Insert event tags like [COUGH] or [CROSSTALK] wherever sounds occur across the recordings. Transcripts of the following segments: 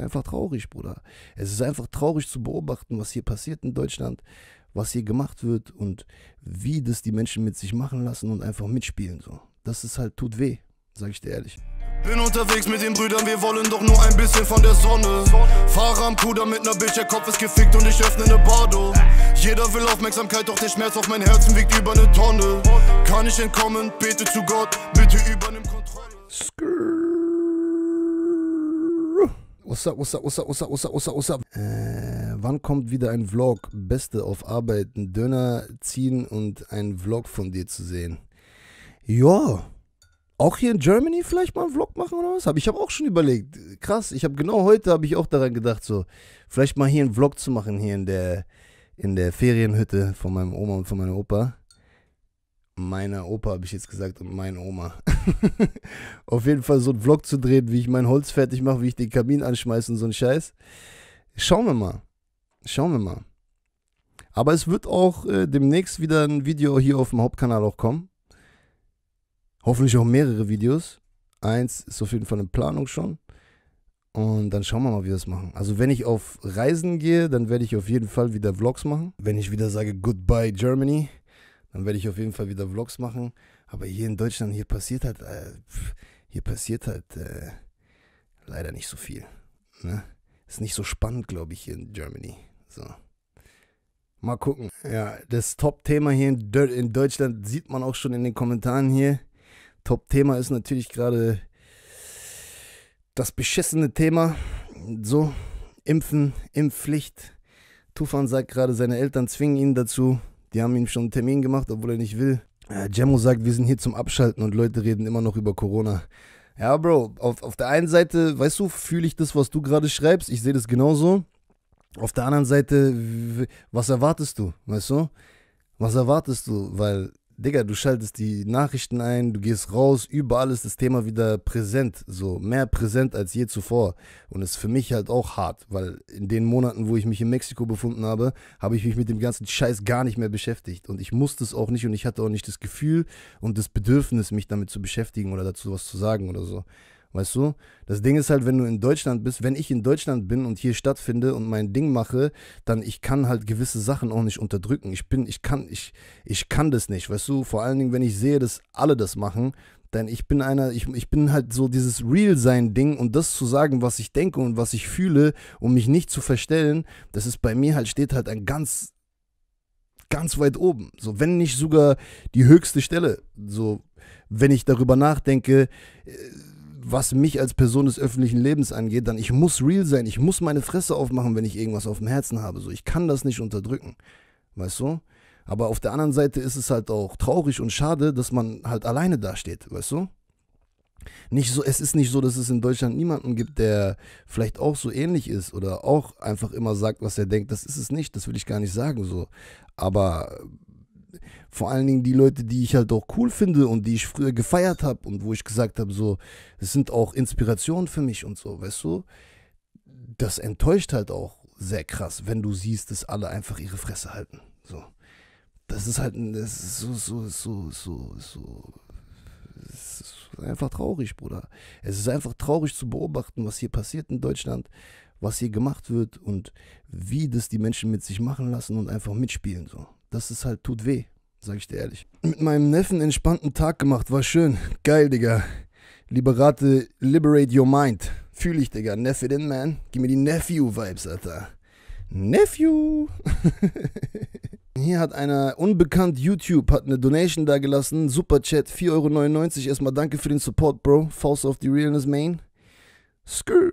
einfach traurig, Bruder. Es ist einfach traurig zu beobachten, was hier passiert in Deutschland, was hier gemacht wird und wie das die Menschen mit sich machen lassen und einfach mitspielen. So. Das ist halt, tut weh, sag ich dir ehrlich. Bin unterwegs mit den Brüdern, wir wollen doch nur ein bisschen von der Sonne. Fahre am Puder mit ner Bitch, der Kopf ist gefickt und ich öffne ne Bardo. Jeder will Aufmerksamkeit, doch der Schmerz auf mein Herzen wiegt über ne Tonne. Kann ich entkommen, bete zu Gott, bitte übernimm Kontrolle. Skrrr. Ussa, Ussa, Ussa, Ussa, Ussa, Ussa, Ussa. Äh, wann kommt wieder ein Vlog? Beste auf Arbeit, einen Döner ziehen und einen Vlog von dir zu sehen. Ja, auch hier in Germany vielleicht mal einen Vlog machen oder was? Habe ich habe auch schon überlegt. Krass, ich habe genau heute habe ich auch daran gedacht, so vielleicht mal hier einen Vlog zu machen hier in der in der Ferienhütte von meinem Oma und von meinem Opa meiner Opa, habe ich jetzt gesagt, und meine Oma. [LAUGHS] Auf jeden Fall so einen Vlog zu drehen, wie ich mein Holz fertig mache, wie ich den Kamin anschmeiße und so ein Scheiß. Schauen wir mal. Schauen wir mal. Aber es wird auch äh, demnächst wieder ein Video hier auf dem Hauptkanal auch kommen. Hoffentlich auch mehrere Videos. Eins ist auf jeden Fall in Planung schon. Und dann schauen wir mal, wie wir es machen. Also wenn ich auf Reisen gehe, dann werde ich auf jeden Fall wieder Vlogs machen. Wenn ich wieder sage Goodbye Germany, dann werde ich auf jeden Fall wieder Vlogs machen. Aber hier in Deutschland, hier passiert halt, äh, hier passiert halt äh, leider nicht so viel. Ne? Ist nicht so spannend, glaube ich, hier in Germany. So. Mal gucken. Ja, das Top-Thema hier in Deutschland sieht man auch schon in den Kommentaren hier. Top-Thema ist natürlich gerade das beschissene Thema. So, Impfen, Impfpflicht. Tufan sagt gerade, seine Eltern zwingen ihn dazu. Die haben ihm schon einen Termin gemacht, obwohl er nicht will. Äh, Gemmo sagt, wir sind hier zum Abschalten und Leute reden immer noch über Corona. Ja, Bro, auf, auf der einen Seite, weißt du, fühle ich das, was du gerade schreibst. Ich sehe das genauso. Auf der anderen Seite, was erwartest du, weißt du? Was erwartest du? Weil Digga, du schaltest die Nachrichten ein, du gehst raus, überall ist das Thema wieder präsent, so mehr präsent als je zuvor. Und es ist für mich halt auch hart, weil in den Monaten, wo ich mich in Mexiko befunden habe, habe ich mich mit dem ganzen Scheiß gar nicht mehr beschäftigt. Und ich musste es auch nicht und ich hatte auch nicht das Gefühl und das Bedürfnis, mich damit zu beschäftigen oder dazu was zu sagen oder so. Weißt du? Das Ding ist halt, wenn du in Deutschland bist, wenn ich in Deutschland bin und hier stattfinde und mein Ding mache, dann ich kann halt gewisse Sachen auch nicht unterdrücken. Ich bin, ich kann, ich, ich kann das nicht, weißt du? Vor allen Dingen, wenn ich sehe, dass alle das machen, denn ich bin einer, ich, ich bin halt so dieses Real-Sein-Ding und das zu sagen, was ich denke und was ich fühle, um mich nicht zu verstellen, das ist bei mir halt, steht halt ein ganz, ganz weit oben. So, wenn nicht sogar die höchste Stelle. So, wenn ich darüber nachdenke, äh, was mich als Person des öffentlichen Lebens angeht, dann ich muss real sein, ich muss meine Fresse aufmachen, wenn ich irgendwas auf dem Herzen habe. So, ich kann das nicht unterdrücken. Weißt du? Aber auf der anderen Seite ist es halt auch traurig und schade, dass man halt alleine dasteht, weißt du? Nicht so, es ist nicht so, dass es in Deutschland niemanden gibt, der vielleicht auch so ähnlich ist oder auch einfach immer sagt, was er denkt. Das ist es nicht, das will ich gar nicht sagen so. Aber vor allen Dingen die Leute, die ich halt auch cool finde und die ich früher gefeiert habe und wo ich gesagt habe, so, es sind auch Inspirationen für mich und so, weißt du? Das enttäuscht halt auch sehr krass, wenn du siehst, dass alle einfach ihre Fresse halten. So. Das ist halt das ist so, so, so, so, so. Es ist einfach traurig, Bruder. Es ist einfach traurig zu beobachten, was hier passiert in Deutschland, was hier gemacht wird und wie das die Menschen mit sich machen lassen und einfach mitspielen. So das ist halt, tut weh, sag ich dir ehrlich. Mit meinem Neffen entspannten Tag gemacht, war schön. Geil, Digga. Liberate, liberate your mind. Fühle ich, Digga. Neffe den Man. Gib mir die Nephew-Vibes, Alter. Nephew! [LAUGHS] Hier hat einer unbekannt YouTube hat eine Donation da gelassen. Super Chat, 4,99 Euro. Erstmal danke für den Support, Bro. Faust auf die Realness Main. Skrr.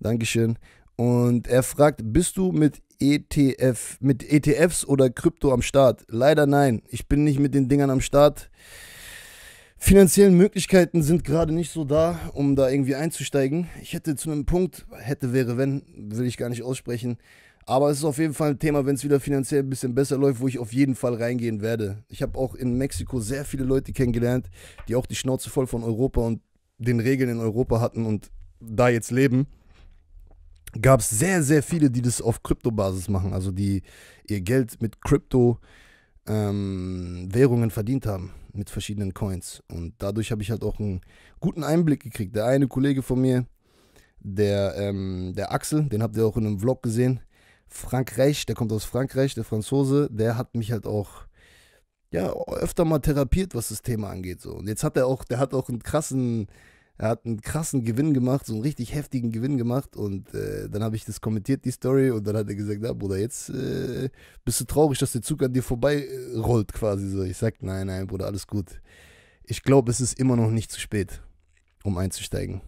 Dankeschön. Und er fragt, bist du mit ETF, mit ETFs oder Krypto am Start? Leider nein. Ich bin nicht mit den Dingern am Start. Finanziellen Möglichkeiten sind gerade nicht so da, um da irgendwie einzusteigen. Ich hätte zu einem Punkt, hätte, wäre, wenn, will ich gar nicht aussprechen. Aber es ist auf jeden Fall ein Thema, wenn es wieder finanziell ein bisschen besser läuft, wo ich auf jeden Fall reingehen werde. Ich habe auch in Mexiko sehr viele Leute kennengelernt, die auch die Schnauze voll von Europa und den Regeln in Europa hatten und da jetzt leben gab es sehr, sehr viele, die das auf Kryptobasis machen, also die ihr Geld mit Krypto ähm, Währungen verdient haben, mit verschiedenen Coins. Und dadurch habe ich halt auch einen guten Einblick gekriegt. Der eine Kollege von mir, der, ähm, der Axel, den habt ihr auch in einem Vlog gesehen, Frankreich, der kommt aus Frankreich, der Franzose, der hat mich halt auch ja, öfter mal therapiert, was das Thema angeht. So. Und jetzt hat er auch, der hat auch einen krassen er hat einen krassen Gewinn gemacht, so einen richtig heftigen Gewinn gemacht. Und äh, dann habe ich das kommentiert, die Story. Und dann hat er gesagt: Na, Bruder, jetzt äh, bist du traurig, dass der Zug an dir vorbei äh, rollt, quasi so. Ich sage: Nein, nein, Bruder, alles gut. Ich glaube, es ist immer noch nicht zu spät, um einzusteigen.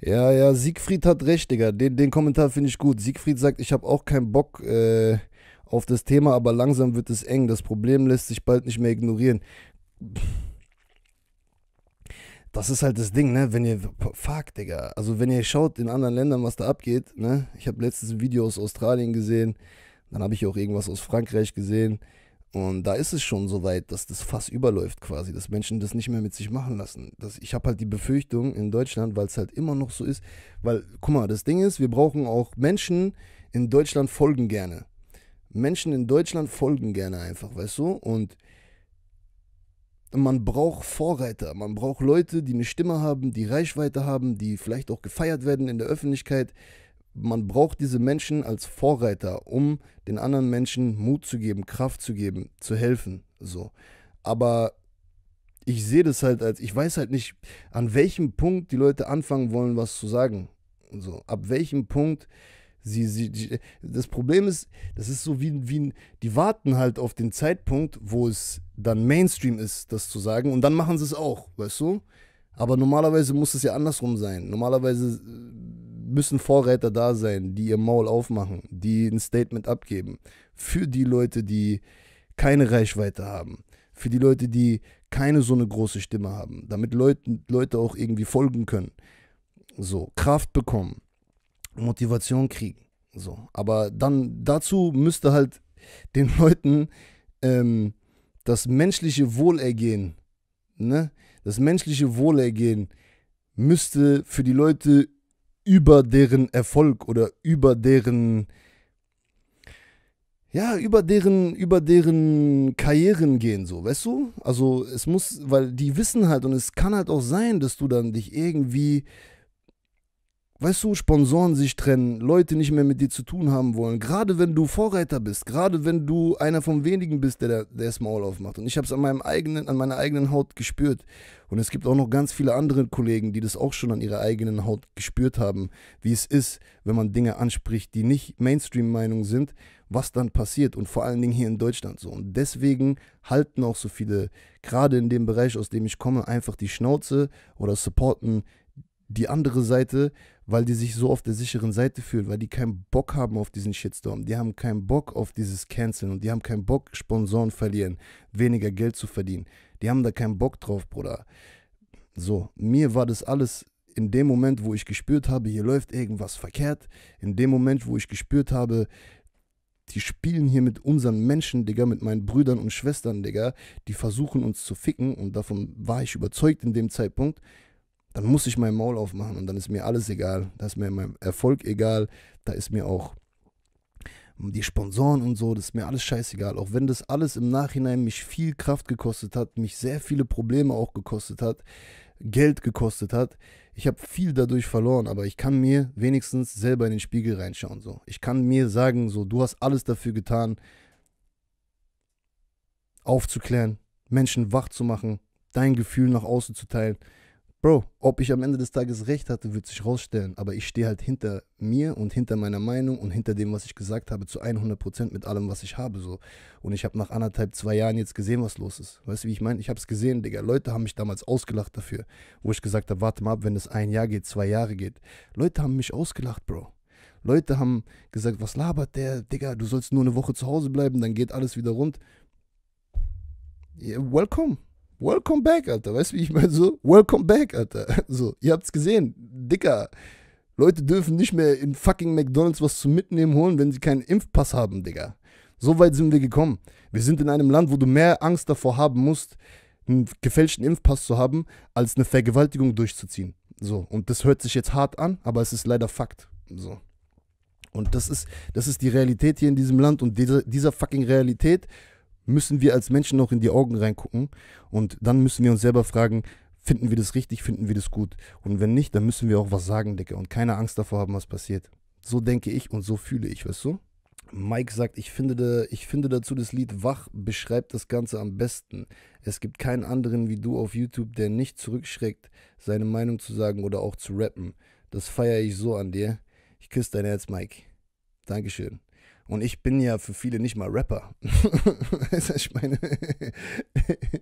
Ja, ja, Siegfried hat recht, Digga. Den, den Kommentar finde ich gut. Siegfried sagt: Ich habe auch keinen Bock. Äh, auf das Thema, aber langsam wird es eng. Das Problem lässt sich bald nicht mehr ignorieren das ist halt das Ding, ne? Wenn ihr, fuck, Digga. Also, wenn ihr schaut in anderen Ländern, was da abgeht, ne? Ich habe letztens ein Video aus Australien gesehen, dann habe ich auch irgendwas aus Frankreich gesehen. Und da ist es schon so weit, dass das Fass überläuft quasi, dass Menschen das nicht mehr mit sich machen lassen. Das, ich habe halt die Befürchtung in Deutschland, weil es halt immer noch so ist, weil, guck mal, das Ding ist, wir brauchen auch Menschen in Deutschland folgen gerne. Menschen in Deutschland folgen gerne einfach, weißt du? Und man braucht Vorreiter, man braucht Leute, die eine Stimme haben, die Reichweite haben, die vielleicht auch gefeiert werden in der Öffentlichkeit. Man braucht diese Menschen als Vorreiter, um den anderen Menschen Mut zu geben, Kraft zu geben, zu helfen. So. Aber ich sehe das halt als, ich weiß halt nicht, an welchem Punkt die Leute anfangen wollen, was zu sagen. So, ab welchem Punkt Sie, sie, die, das Problem ist, das ist so wie, wie, die warten halt auf den Zeitpunkt, wo es dann Mainstream ist, das zu sagen, und dann machen sie es auch, weißt du? Aber normalerweise muss es ja andersrum sein. Normalerweise äh, müssen Vorräter da sein, die ihr Maul aufmachen, die ein Statement abgeben. Für die Leute, die keine Reichweite haben. Für die Leute, die keine so eine große Stimme haben. Damit Leute, Leute auch irgendwie folgen können. So, Kraft bekommen. Motivation kriegen. So. Aber dann dazu müsste halt [LAUGHS] den Leuten ähm, das menschliche Wohlergehen, ne? Das menschliche Wohlergehen müsste für die Leute über deren Erfolg oder über deren ja, über deren, über deren Karrieren gehen, so, weißt du? Also es muss, weil die wissen halt und es kann halt auch sein, dass du dann dich irgendwie weißt du, Sponsoren sich trennen, Leute nicht mehr mit dir zu tun haben wollen. Gerade wenn du Vorreiter bist, gerade wenn du einer von wenigen bist, der, das Maul aufmacht. Und ich habe es an, meinem eigenen, an meiner eigenen Haut gespürt. Und es gibt auch noch ganz viele andere Kollegen, die das auch schon an ihrer eigenen Haut gespürt haben, wie es ist, wenn man Dinge anspricht, die nicht Mainstream-Meinung sind, was dann passiert. Und vor allen Dingen hier in Deutschland so. Und deswegen halten auch so viele, gerade in dem Bereich, aus dem ich komme, einfach die Schnauze oder supporten die andere Seite, weil die sich so auf der sicheren Seite fühlen, weil die keinen Bock haben auf diesen Shitstorm. Die haben keinen Bock auf dieses Canceln und die haben keinen Bock, Sponsoren verlieren, weniger Geld zu verdienen. Die haben da keinen Bock drauf, Bruder. So, mir war das alles in dem Moment, wo ich gespürt habe, hier läuft irgendwas verkehrt, in dem Moment, wo ich gespürt habe, die spielen hier mit unseren Menschen, Digga, mit meinen Brüdern und Schwestern, Digga, die versuchen uns zu ficken und davon war ich überzeugt in dem Zeitpunkt, dann muss ich mein Maul aufmachen und dann ist mir alles egal. Da ist mir mein Erfolg egal, da ist mir auch die Sponsoren und so, das ist mir alles scheißegal. Auch wenn das alles im Nachhinein mich viel Kraft gekostet hat, mich sehr viele Probleme auch gekostet hat, Geld gekostet hat. Ich habe viel dadurch verloren, aber ich kann mir wenigstens selber in den Spiegel reinschauen. So. Ich kann mir sagen, so, du hast alles dafür getan, aufzuklären, Menschen wach zu machen, dein Gefühl nach außen zu teilen. Bro, ob ich am Ende des Tages recht hatte, wird sich rausstellen, aber ich stehe halt hinter mir und hinter meiner Meinung und hinter dem, was ich gesagt habe, zu 100% mit allem, was ich habe. so. Und ich habe nach anderthalb, zwei Jahren jetzt gesehen, was los ist. Weißt du, wie ich meine? Ich habe es gesehen, Digga. Leute haben mich damals ausgelacht dafür, wo ich gesagt habe, warte mal ab, wenn es ein Jahr geht, zwei Jahre geht. Leute haben mich ausgelacht, Bro. Leute haben gesagt, was labert der, Digga, du sollst nur eine Woche zu Hause bleiben, dann geht alles wieder rund. Yeah, welcome. Welcome back, Alter. Weißt du, wie ich meine? So, welcome back, Alter. [LAUGHS] So, ihr habt's gesehen. Dicker. Leute dürfen nicht mehr in fucking McDonalds was zum Mitnehmen holen, wenn sie keinen Impfpass haben, Digga. So weit sind wir gekommen. Wir sind in einem Land, wo du mehr Angst davor haben musst, einen gefälschten Impfpass zu haben, als eine Vergewaltigung durchzuziehen. So, und das hört sich jetzt hart an, aber es ist leider Fakt. So. Und das ist, das ist die Realität hier in diesem Land und dieser, dieser fucking Realität müssen wir als Menschen noch in die Augen reingucken und dann müssen wir uns selber fragen, finden wir das richtig, finden wir das gut. Und wenn nicht, dann müssen wir auch was sagen, Digga, und keine Angst davor haben, was passiert. So denke ich und so fühle ich, weißt du? Mike sagt, ich finde, da, ich finde dazu das Lied Wach beschreibt das Ganze am besten. Es gibt keinen anderen wie du auf YouTube, der nicht zurückschreckt, seine Meinung zu sagen oder auch zu rappen. Das feiere ich so an dir. Ich küsse dein Herz, Mike. Dankeschön. Und ich bin ja für viele nicht mal Rapper. [LAUGHS] ich meine, [LAUGHS]